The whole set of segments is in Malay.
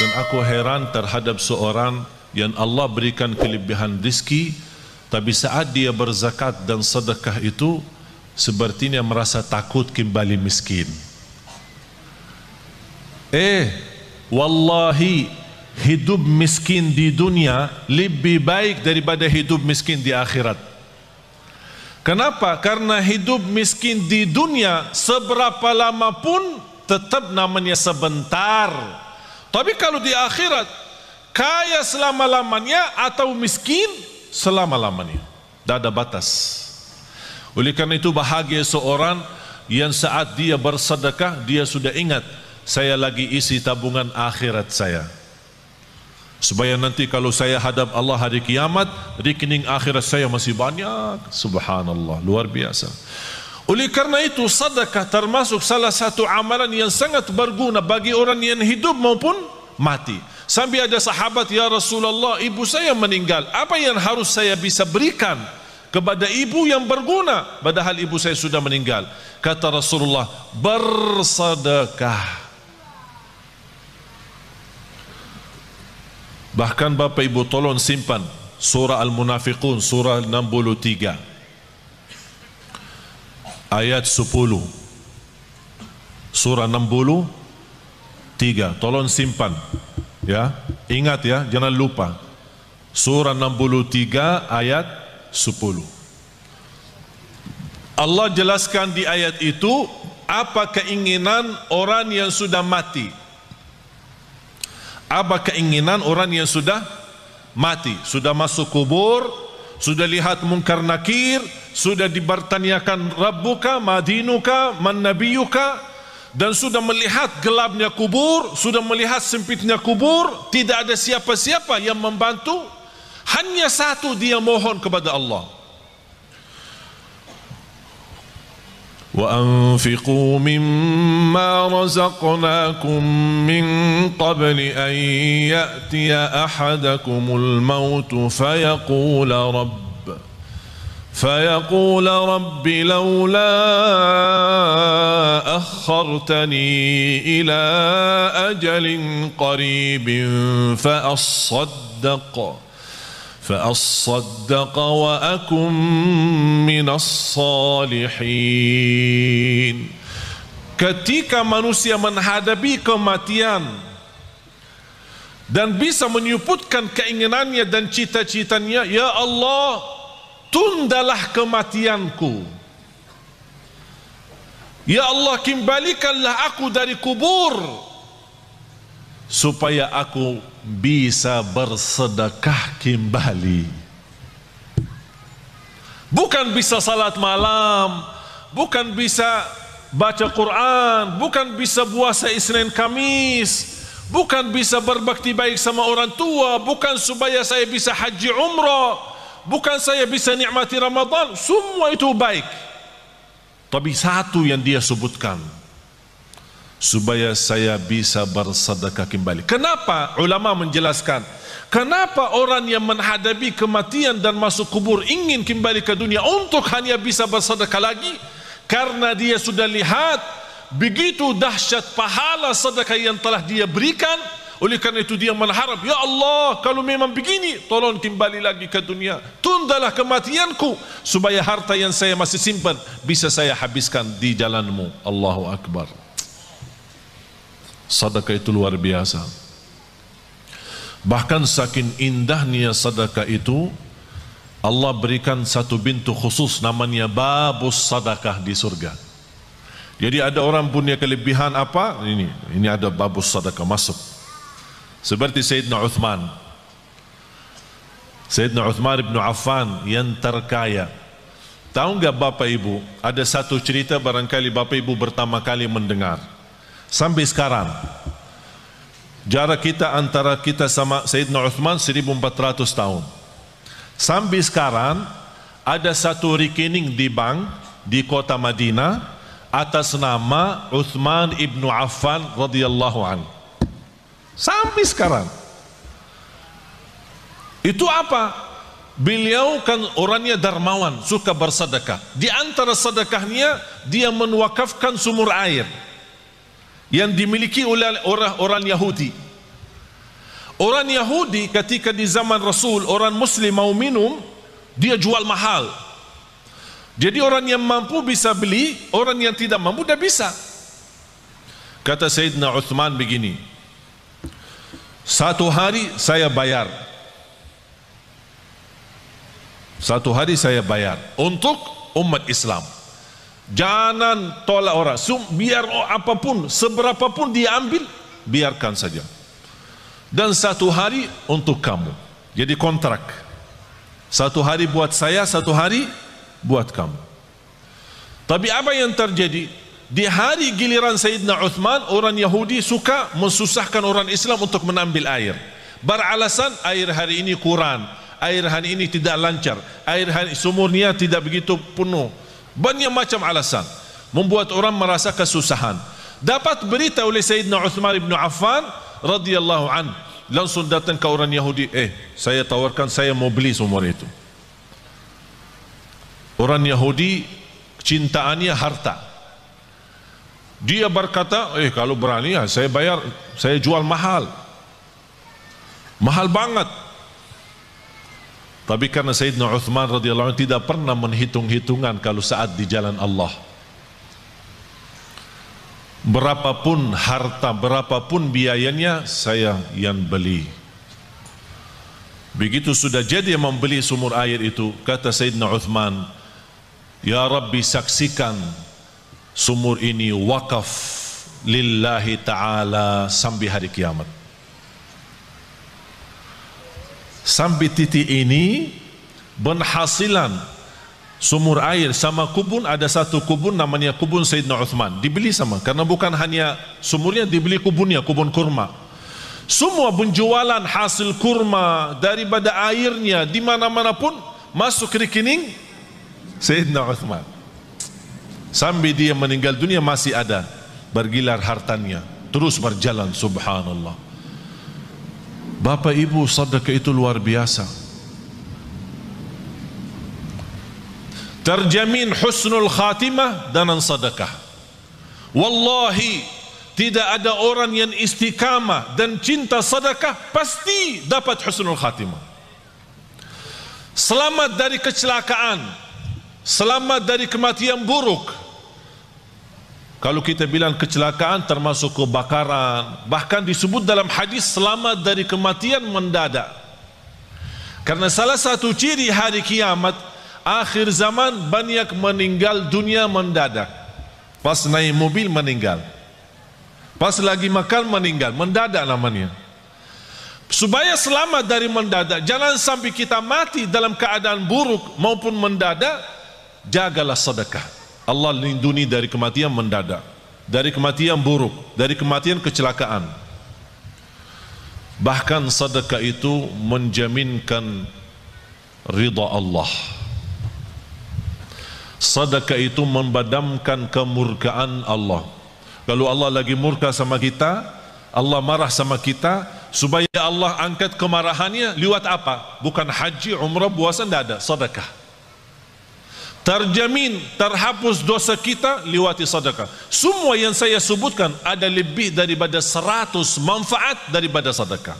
dan aku heran terhadap seorang yang Allah berikan kelebihan rizki tapi saat dia berzakat dan sedekah itu sepertinya merasa takut kembali miskin eh wallahi hidup miskin di dunia lebih baik daripada hidup miskin di akhirat kenapa? karena hidup miskin di dunia seberapa lama pun tetap namanya sebentar sebentar tapi kalau di akhirat kaya selama-lamanya atau miskin selama-lamanya. Tidak ada batas. Oleh karena itu bahagia seorang yang saat dia bersedekah dia sudah ingat saya lagi isi tabungan akhirat saya. Supaya nanti kalau saya hadap Allah hari kiamat, rekening akhirat saya masih banyak. Subhanallah, luar biasa. Oleh kerana itu sedekah termasuk salah satu amalan yang sangat berguna bagi orang yang hidup maupun mati. Sampai ada sahabat ya Rasulullah, ibu saya meninggal, apa yang harus saya bisa berikan kepada ibu yang berguna padahal ibu saya sudah meninggal? Kata Rasulullah, bersedekah. Bahkan Bapak Ibu tolong simpan surah Al-Munafiqun surah 63 ayat 10 surah 60 tiga tolong simpan ya ingat ya jangan lupa surah 63 ayat 10 Allah jelaskan di ayat itu apa keinginan orang yang sudah mati apa keinginan orang yang sudah mati sudah masuk kubur sudah lihat mungkar nakir sudah dibertanyakan Rabbuka, Madinuka, Mannabiyuka dan sudah melihat gelapnya kubur, sudah melihat sempitnya kubur, tidak ada siapa-siapa yang membantu, hanya satu dia mohon kepada Allah. Wa وأنفقوا مما min qabli قبل أن يأتي أحدكم الموت فيقول رب فيقول رب لولا أخرتني إلى أجل قريب فأصدق فأصدق وأكن من الصالحين Ketika manusia menghadapi kematian dan bisa menyebutkan keinginannya dan cita-citanya, Ya Allah, tundalah kematianku Ya Allah kembalikanlah aku dari kubur supaya aku bisa bersedekah kembali Bukan bisa salat malam bukan bisa baca Quran bukan bisa puasa Isnin Kamis bukan bisa berbakti baik sama orang tua bukan supaya saya bisa haji umrah bukan saya bisa nikmati Ramadan, semua itu baik. Tapi satu yang dia sebutkan supaya saya bisa bersedekah kembali. Kenapa ulama menjelaskan? Kenapa orang yang menghadapi kematian dan masuk kubur ingin kembali ke dunia untuk hanya bisa bersedekah lagi? Karena dia sudah lihat begitu dahsyat pahala sedekah yang telah dia berikan, oleh kerana itu dia menharap, Ya Allah, kalau memang begini, tolong kembali lagi ke dunia. Tundalah kematianku, supaya harta yang saya masih simpan, bisa saya habiskan di jalanmu. Allahu Akbar. Sadaqah itu luar biasa. Bahkan sakin indahnya sadaqah itu, Allah berikan satu bintu khusus namanya babus sadaqah di surga. Jadi ada orang punya kelebihan apa? Ini, ini ada babus sadaqah masuk. Seperti Sayyidina Uthman Sayyidina Uthman ibn Affan yang terkaya Tahu enggak Bapak Ibu Ada satu cerita barangkali Bapak Ibu pertama kali mendengar Sampai sekarang Jarak kita antara kita sama Sayyidina Uthman 1400 tahun Sampai sekarang Ada satu rekening di bank Di kota Madinah Atas nama Uthman ibn Affan radhiyallahu anhu Sampai sekarang. Itu apa? Beliau kan orangnya darmawan, suka bersedekah. Di antara sedekahnya, dia menwakafkan sumur air yang dimiliki oleh orang-orang Yahudi. Orang Yahudi ketika di zaman Rasul, orang Muslim mau minum, dia jual mahal. Jadi orang yang mampu bisa beli, orang yang tidak mampu dah bisa. Kata Sayyidina Uthman begini, satu hari saya bayar. Satu hari saya bayar untuk umat Islam. Jangan tolak orang. Biar apapun, seberapa pun diambil, biarkan saja. Dan satu hari untuk kamu. Jadi kontrak. Satu hari buat saya, satu hari buat kamu. Tapi apa yang terjadi? di hari giliran Sayyidina Uthman orang Yahudi suka mensusahkan orang Islam untuk menambil air beralasan air hari ini kurang air hari ini tidak lancar air hari sumurnya tidak begitu penuh banyak macam alasan membuat orang merasa kesusahan dapat berita oleh Sayyidina Uthman ibn Affan radhiyallahu an langsung datang ke orang Yahudi eh saya tawarkan saya mau beli sumur itu orang Yahudi cintaannya harta dia berkata, eh kalau berani ya saya bayar, saya jual mahal. Mahal banget. Tapi karena Sayyidina Uthman radhiyallahu anhu tidak pernah menghitung-hitungan kalau saat di jalan Allah. Berapapun harta, berapapun biayanya, saya yang beli. Begitu sudah jadi yang membeli sumur air itu, kata Sayyidina Uthman, Ya Rabbi saksikan sumur ini wakaf lillahi ta'ala Sambil hari kiamat Sambil titik ini berhasilan sumur air sama kubun ada satu kubun namanya kubun Sayyidina Uthman dibeli sama karena bukan hanya sumurnya dibeli kubunnya kubun kurma semua penjualan hasil kurma daripada airnya di mana-mana pun masuk rekening Sayyidina Uthman Sambil dia meninggal dunia masih ada Bergilar hartanya Terus berjalan subhanallah Bapak ibu sadaqah itu luar biasa Terjamin husnul khatimah dan sadaqah Wallahi tidak ada orang yang istiqamah dan cinta sedekah pasti dapat husnul khatimah. Selamat dari kecelakaan, selamat dari kematian buruk, kalau kita bilang kecelakaan termasuk kebakaran, bahkan disebut dalam hadis selamat dari kematian mendadak. Karena salah satu ciri hari kiamat akhir zaman banyak meninggal dunia mendadak. Pas naik mobil meninggal. Pas lagi makan meninggal, mendadak namanya. Supaya selamat dari mendadak, jangan sampai kita mati dalam keadaan buruk maupun mendadak, jagalah sedekah. Allah lindungi dari kematian mendadak, dari kematian buruk, dari kematian kecelakaan. Bahkan sedekah itu menjaminkan ridha Allah. Sedekah itu membadamkan kemurkaan Allah. Kalau Allah lagi murka sama kita, Allah marah sama kita, supaya Allah angkat kemarahannya lewat apa? Bukan haji, umrah, puasa, tidak ada. Sedekah terjamin terhapus dosa kita lewati sedekah. Semua yang saya sebutkan ada lebih daripada seratus manfaat daripada sedekah.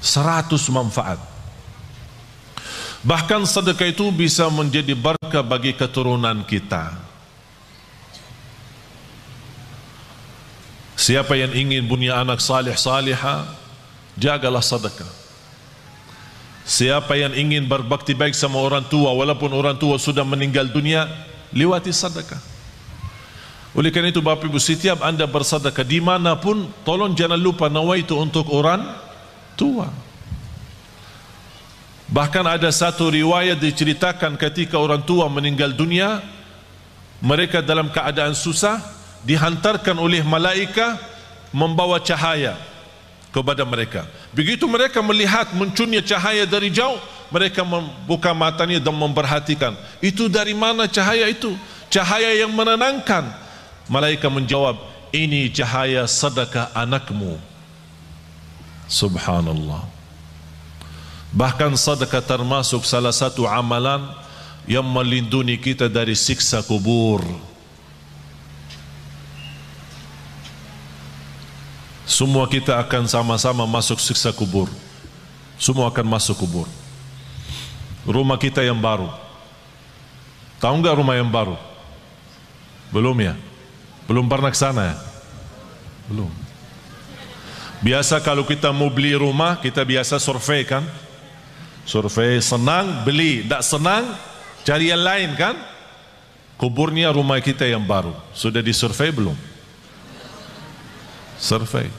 Seratus manfaat. Bahkan sedekah itu bisa menjadi berkah bagi keturunan kita. Siapa yang ingin punya anak salih-saliha, jagalah sedekah. Siapa yang ingin berbakti baik sama orang tua walaupun orang tua sudah meninggal dunia, lewati sedekah. Oleh kerana itu Bapak Ibu setiap anda bersedekah dimanapun, tolong jangan lupa itu untuk orang tua. Bahkan ada satu riwayat diceritakan ketika orang tua meninggal dunia mereka dalam keadaan susah dihantarkan oleh malaikat membawa cahaya kepada mereka. Begitu mereka melihat munculnya cahaya dari jauh, mereka membuka matanya dan memperhatikan. Itu dari mana cahaya itu? Cahaya yang menenangkan. Malaikat menjawab, ini cahaya sedekah anakmu. Subhanallah. Bahkan sedekah termasuk salah satu amalan yang melindungi kita dari siksa kubur. Semua kita akan sama-sama masuk siksa kubur. Semua akan masuk kubur. Rumah kita yang baru. Tahu enggak rumah yang baru? Belum ya? Belum pernah ke sana ya? Belum. Biasa kalau kita mau beli rumah, kita biasa survei kan? Survei senang, beli. Tak senang, cari yang lain kan? Kuburnya rumah kita yang baru. Sudah disurvei belum? Belum survei.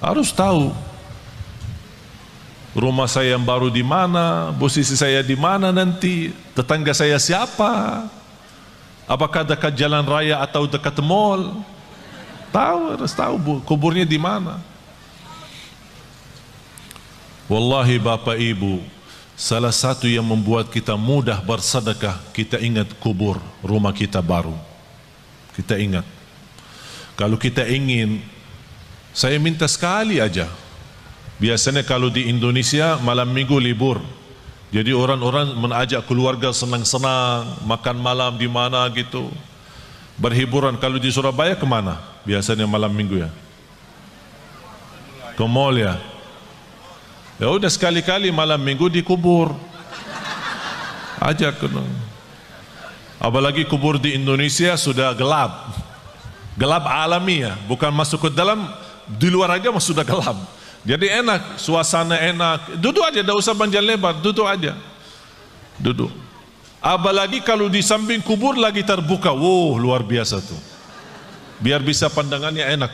Harus tahu rumah saya yang baru di mana, posisi saya di mana nanti, tetangga saya siapa, apakah dekat jalan raya atau dekat mall. Tahu, harus tahu kuburnya di mana. Wallahi Bapak Ibu, salah satu yang membuat kita mudah bersedekah, kita ingat kubur rumah kita baru. Kita ingat kalau kita ingin saya minta sekali aja biasanya kalau di Indonesia malam minggu libur jadi orang-orang menajak keluarga senang-senang makan malam di mana gitu berhiburan kalau di Surabaya kemana biasanya malam minggu ya ke mall ya ya sudah sekali-kali malam minggu dikubur ajak apalagi kubur di Indonesia sudah gelap gelap alami ya bukan masuk ke dalam di luar aja masuk sudah gelap jadi enak suasana enak duduk aja tidak usah panjang lebar duduk aja duduk apalagi kalau di samping kubur lagi terbuka wow luar biasa tu biar bisa pandangannya enak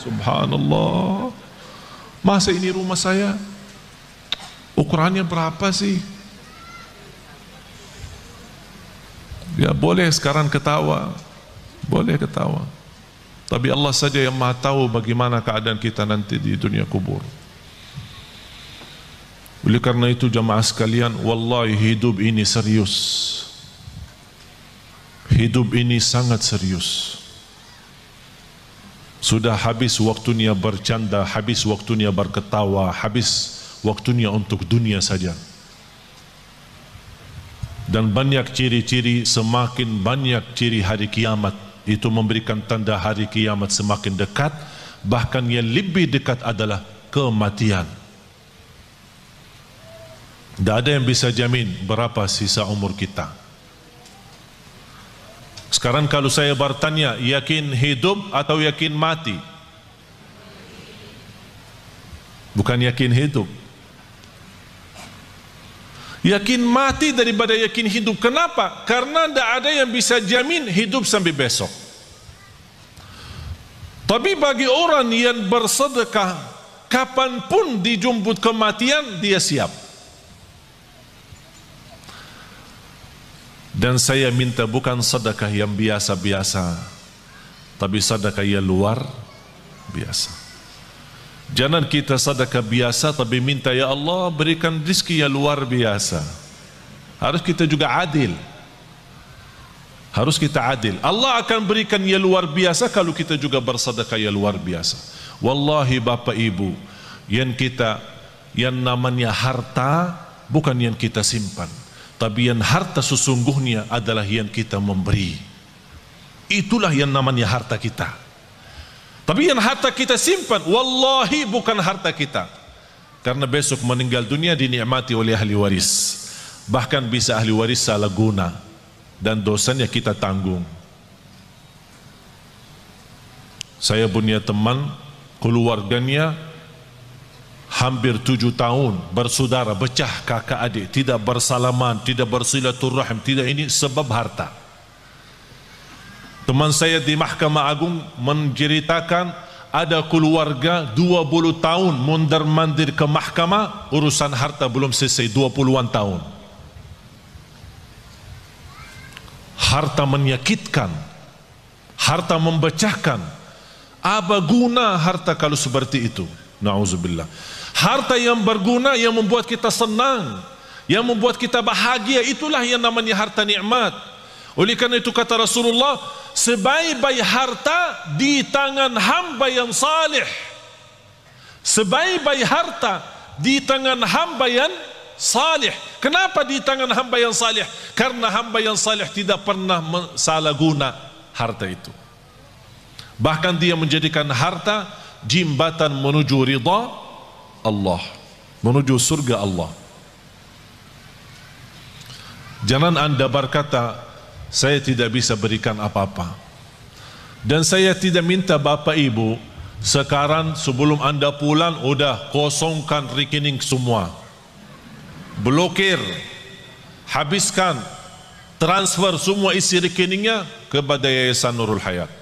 subhanallah masa ini rumah saya ukurannya berapa sih Ya boleh sekarang ketawa boleh ketawa. Tapi Allah saja yang maha tahu bagaimana keadaan kita nanti di dunia kubur. Oleh karena itu jamaah sekalian, wallahi hidup ini serius. Hidup ini sangat serius. Sudah habis waktunya bercanda, habis waktunya berketawa, habis waktunya untuk dunia saja. Dan banyak ciri-ciri, semakin banyak ciri hari kiamat itu memberikan tanda hari kiamat semakin dekat bahkan yang lebih dekat adalah kematian tidak ada yang bisa jamin berapa sisa umur kita sekarang kalau saya bertanya yakin hidup atau yakin mati bukan yakin hidup Yakin mati daripada yakin hidup. Kenapa? Karena tidak ada yang bisa jamin hidup sampai besok. Tapi bagi orang yang bersedekah kapanpun dijumput kematian dia siap. Dan saya minta bukan sedekah yang biasa-biasa tapi sedekah yang luar biasa. Jangan kita sedekah biasa tapi minta ya Allah berikan rezeki yang luar biasa. Harus kita juga adil harus kita adil. Allah akan berikan yang luar biasa kalau kita juga bersedekah yang luar biasa. Wallahi bapa Ibu, yang kita yang namanya harta bukan yang kita simpan, tapi yang harta sesungguhnya adalah yang kita memberi. Itulah yang namanya harta kita. Tapi yang harta kita simpan, wallahi bukan harta kita. Karena besok meninggal dunia dinikmati oleh ahli waris. Bahkan bisa ahli waris salah guna dan dosanya kita tanggung. Saya punya teman keluarganya hampir tujuh tahun bersaudara, becah kakak adik, tidak bersalaman, tidak bersilaturahim, tidak ini sebab harta. Teman saya di Mahkamah Agung menceritakan ada keluarga 20 tahun mundar mandir ke mahkamah urusan harta belum selesai 20-an tahun. harta menyakitkan, harta membecahkan. Apa guna harta kalau seperti itu? Nauzubillah. Harta yang berguna yang membuat kita senang, yang membuat kita bahagia itulah yang namanya harta nikmat. Oleh kerana itu kata Rasulullah, sebaik-baik harta di tangan hamba yang saleh. Sebaik-baik harta di tangan hamba yang salih. Kenapa di tangan hamba yang salih? Karena hamba yang salih tidak pernah salah guna harta itu. Bahkan dia menjadikan harta jimbatan menuju ridha Allah, menuju surga Allah. Jangan anda berkata saya tidak bisa berikan apa-apa. Dan saya tidak minta bapa ibu sekarang sebelum anda pulang sudah kosongkan rekening semua blokir habiskan transfer semua isi rekeningnya kepada Yayasan Nurul Hayat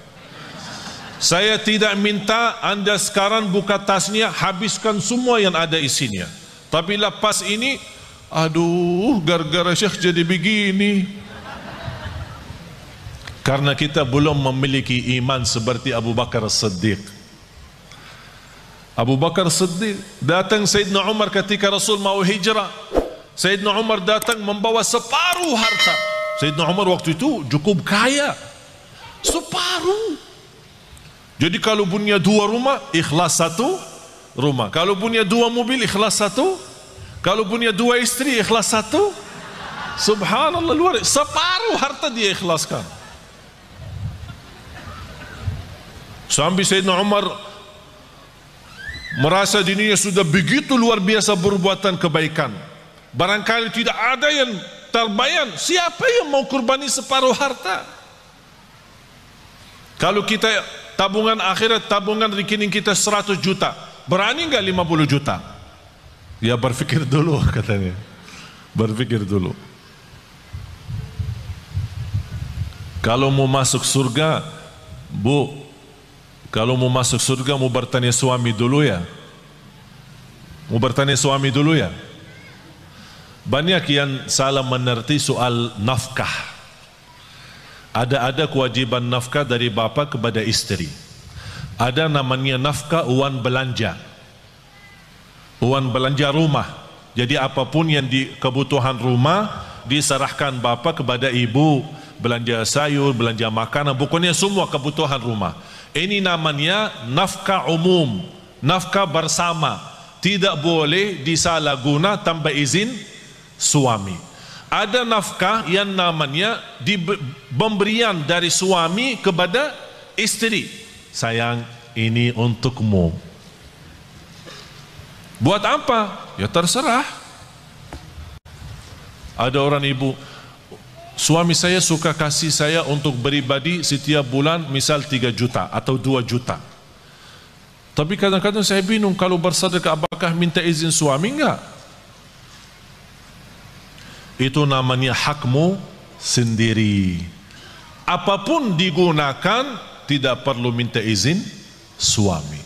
saya tidak minta anda sekarang buka tasnya habiskan semua yang ada isinya tapi lepas ini aduh gara-gara syekh jadi begini karena kita belum memiliki iman seperti Abu Bakar Siddiq Abu Bakar Siddiq datang Sayyidina Umar ketika Rasul mau hijrah Sayyidina Umar datang membawa separuh harta. Sayyidina Umar waktu itu cukup kaya. Separuh. Jadi kalau punya dua rumah, ikhlas satu rumah. Kalau punya dua mobil, ikhlas satu. Kalau punya dua istri, ikhlas satu. Subhanallah luar Separuh harta dia ikhlaskan. Sambil Sayyidina Umar merasa dirinya sudah begitu luar biasa perbuatan kebaikan. Barangkali tidak ada yang terbayang siapa yang mau kurbani separuh harta. Kalau kita tabungan akhirat, tabungan rekening kita 100 juta, berani enggak 50 juta? Ya berpikir dulu katanya. Berpikir dulu. Kalau mau masuk surga, Bu, kalau mau masuk surga mau bertanya suami dulu ya. Mau bertanya suami dulu ya. Banyak yang salah menerti soal nafkah. Ada-ada kewajiban nafkah dari bapa kepada isteri. Ada namanya nafkah uang belanja. Uang belanja rumah. Jadi apapun yang di kebutuhan rumah diserahkan bapa kepada ibu belanja sayur, belanja makanan, bukannya semua kebutuhan rumah. Ini namanya nafkah umum, nafkah bersama. Tidak boleh disalahguna tanpa izin suami. Ada nafkah yang namanya di pemberian dari suami kepada istri. Sayang, ini untukmu. Buat apa? Ya terserah. Ada orang ibu, suami saya suka kasih saya untuk beribadi setiap bulan misal 3 juta atau 2 juta. Tapi kadang-kadang saya bingung kalau bersedekah apakah minta izin suami enggak? itu namanya hakmu sendiri apapun digunakan tidak perlu minta izin suami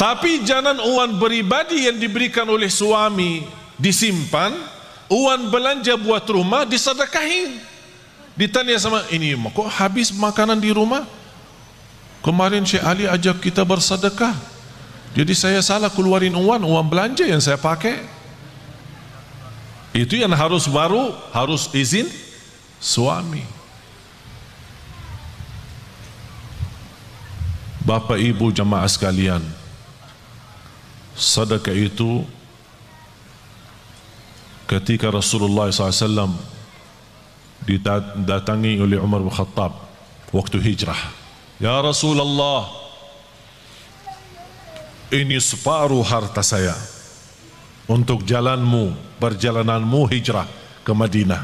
tapi jangan uang beribadi yang diberikan oleh suami disimpan uang belanja buat rumah disedekahin ditanya sama ini kok habis makanan di rumah kemarin Syekh Ali ajak kita bersedekah jadi saya salah keluarin uang uang belanja yang saya pakai itu yang harus baru harus izin suami. Bapak ibu jemaah sekalian Sedekah itu Ketika Rasulullah SAW Didatangi oleh Umar bin Khattab Waktu hijrah Ya Rasulullah Ini separuh harta saya untuk jalanmu perjalananmu hijrah ke Madinah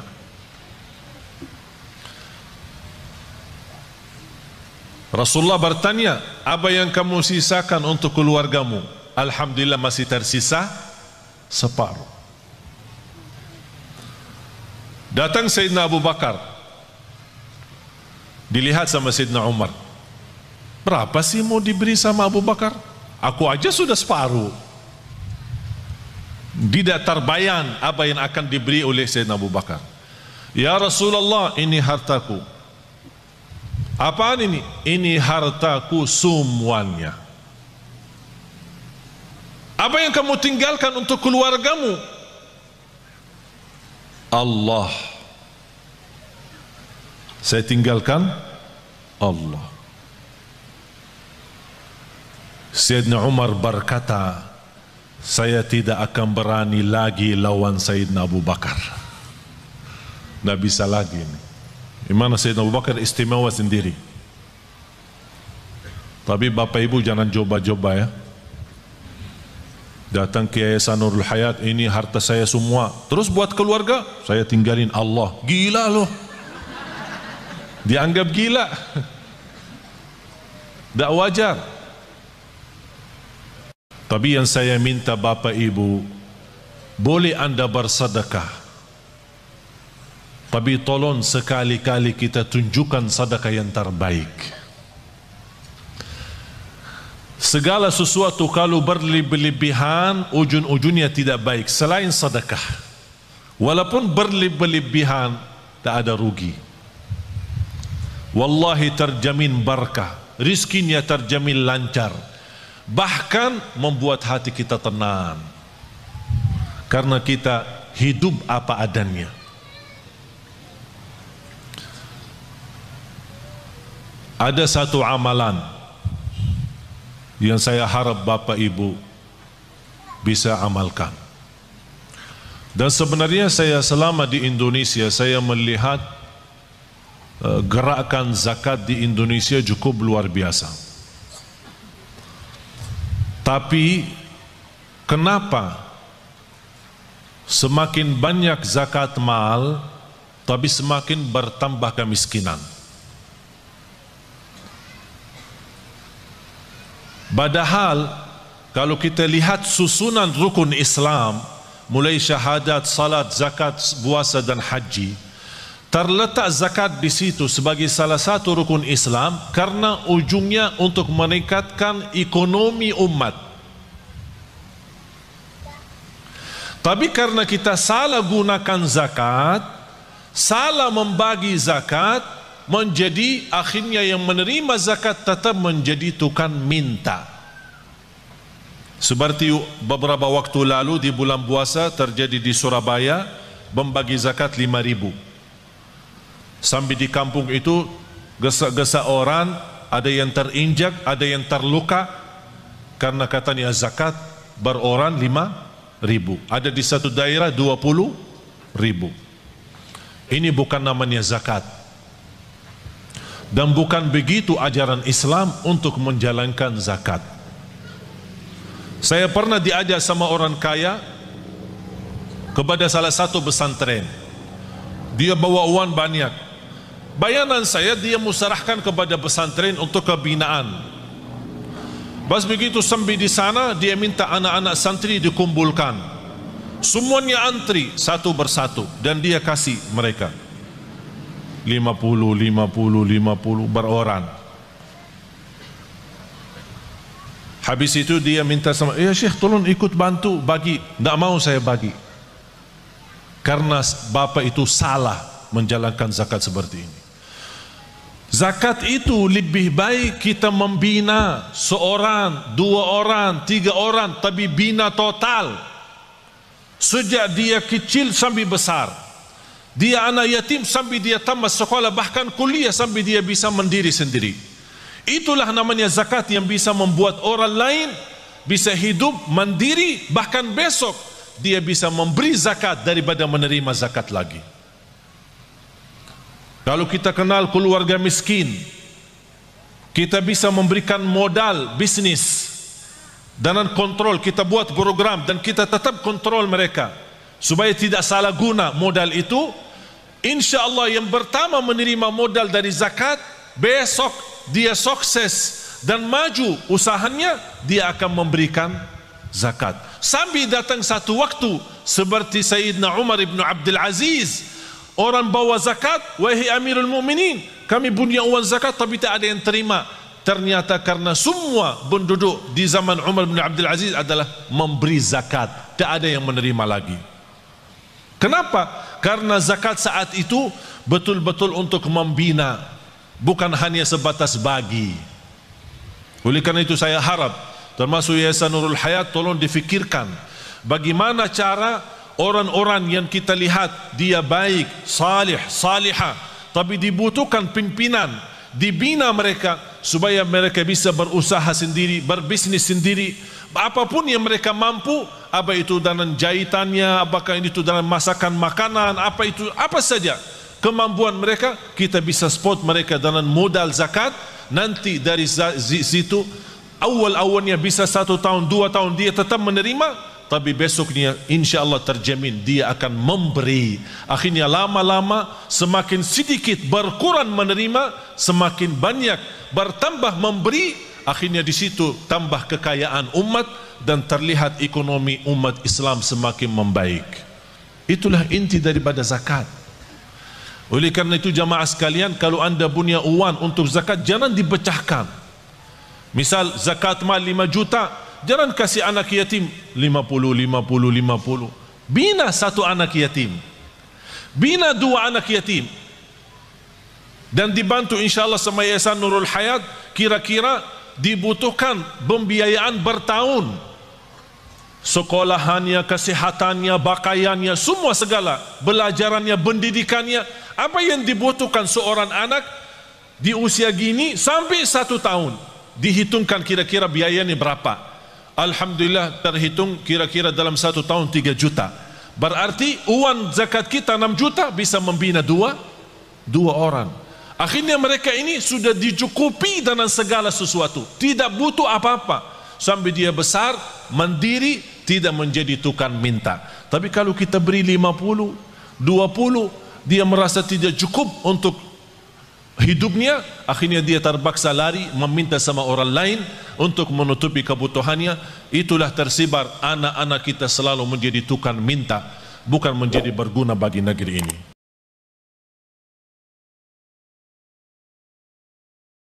Rasulullah bertanya apa yang kamu sisakan untuk keluargamu Alhamdulillah masih tersisa separuh datang Sayyidina Abu Bakar dilihat sama Sayyidina Umar berapa sih mau diberi sama Abu Bakar aku aja sudah separuh tidak terbayan apa yang akan diberi oleh Sayyidina Abu Bakar. Ya Rasulullah, ini hartaku. Apaan ini? Ini hartaku semuanya. Apa yang kamu tinggalkan untuk keluargamu? Allah. Saya tinggalkan Allah. Sayyidina Umar berkata, saya tidak akan berani lagi lawan Sayyidina Abu Bakar. Tidak bisa lagi ini. Imana Sayyidina Abu Bakar istimewa sendiri. Tapi Bapak Ibu jangan coba-coba ya. Datang ke Yayasan Nurul Hayat ini harta saya semua. Terus buat keluarga, saya tinggalin Allah. Gila loh. Dianggap gila. Tidak wajar. Tapi yang saya minta Bapak Ibu, boleh anda bersedekah. Tapi tolong sekali-kali kita tunjukkan sedekah yang terbaik. Segala sesuatu kalau berlebihan, ujung-ujungnya tidak baik selain sadakah, Walaupun berlebihan, tak ada rugi. Wallahi terjamin berkah, rizkinya terjamin lancar bahkan membuat hati kita tenang karena kita hidup apa adanya ada satu amalan yang saya harap Bapak Ibu bisa amalkan dan sebenarnya saya selama di Indonesia saya melihat eh, gerakan zakat di Indonesia cukup luar biasa. Tapi kenapa semakin banyak zakat mal tapi semakin bertambah kemiskinan? Padahal kalau kita lihat susunan rukun Islam mulai syahadat, salat, zakat, puasa dan haji, Terletak zakat di situ sebagai salah satu rukun Islam karena ujungnya untuk meningkatkan ekonomi umat. Tapi karena kita salah gunakan zakat, salah membagi zakat, menjadi akhirnya yang menerima zakat tetap menjadi tukang minta. Seperti beberapa waktu lalu di bulan puasa terjadi di Surabaya, membagi zakat lima ribu. Sambil di kampung itu gesa-gesa orang, ada yang terinjak, ada yang terluka karena katanya zakat bar lima ribu. Ada di satu daerah dua puluh ribu. Ini bukan namanya zakat. Dan bukan begitu ajaran Islam untuk menjalankan zakat. Saya pernah diajak sama orang kaya kepada salah satu pesantren. Dia bawa uang banyak, bayangan saya dia menyerahkan kepada pesantren untuk kebinaan Bas begitu sampai di sana dia minta anak-anak santri dikumpulkan semuanya antri satu bersatu dan dia kasih mereka 50 50 50 per orang Habis itu dia minta sama, ya Syekh tolong ikut bantu bagi, tak mau saya bagi. Karena bapa itu salah menjalankan zakat seperti ini. Zakat itu lebih baik kita membina seorang, dua orang, tiga orang tapi bina total. Sejak dia kecil sampai besar. Dia anak yatim sampai dia tamat sekolah bahkan kuliah sampai dia bisa mendiri sendiri. Itulah namanya zakat yang bisa membuat orang lain bisa hidup mandiri bahkan besok dia bisa memberi zakat daripada menerima zakat lagi. Kalau kita kenal keluarga miskin, kita bisa memberikan modal bisnis dan kontrol kita buat program dan kita tetap kontrol mereka supaya tidak salah guna modal itu insya Allah yang pertama menerima modal dari zakat besok dia sukses dan maju usahanya dia akan memberikan zakat sambil datang satu waktu seperti Sayyidina Umar ibn Abdul Aziz orang bawa zakat wahai amirul mu'minin kami punya uang zakat tapi tak ada yang terima ternyata karena semua penduduk di zaman Umar bin Abdul Aziz adalah memberi zakat tak ada yang menerima lagi kenapa? karena zakat saat itu betul-betul untuk membina bukan hanya sebatas bagi oleh karena itu saya harap termasuk Yayasan Nurul Hayat tolong difikirkan bagaimana cara orang-orang yang kita lihat dia baik, salih, saliha tapi dibutuhkan pimpinan dibina mereka supaya mereka bisa berusaha sendiri berbisnis sendiri apapun yang mereka mampu apa itu dalam jahitannya apakah itu dalam masakan makanan apa itu apa saja kemampuan mereka kita bisa spot mereka dalam modal zakat nanti dari situ awal-awalnya bisa satu tahun dua tahun dia tetap menerima tapi besoknya insya Allah terjamin dia akan memberi. Akhirnya lama-lama semakin sedikit berkurang menerima, semakin banyak bertambah memberi. Akhirnya di situ tambah kekayaan umat dan terlihat ekonomi umat Islam semakin membaik. Itulah inti daripada zakat. Oleh karena itu jamaah sekalian kalau anda punya uang untuk zakat jangan dipecahkan. Misal zakat mal 5 juta, jangan kasih anak yatim 50 50 50 bina satu anak yatim bina dua anak yatim dan dibantu insyaallah sama Yayasan Nurul Hayat kira-kira dibutuhkan pembiayaan bertahun sekolahannya, kesehatannya, bakaiannya, semua segala belajarannya, pendidikannya apa yang dibutuhkan seorang anak di usia gini sampai satu tahun dihitungkan kira-kira biayanya berapa Alhamdulillah terhitung kira-kira dalam satu tahun tiga juta. Berarti uang zakat kita enam juta bisa membina dua, dua orang. Akhirnya mereka ini sudah dicukupi dengan segala sesuatu. Tidak butuh apa-apa. Sampai dia besar, mandiri, tidak menjadi tukang minta. Tapi kalau kita beri lima puluh, dua puluh, dia merasa tidak cukup untuk hidupnya akhirnya dia terpaksa lari meminta sama orang lain untuk menutupi kebutuhannya itulah tersibar anak-anak kita selalu menjadi tukang minta bukan menjadi berguna bagi negeri ini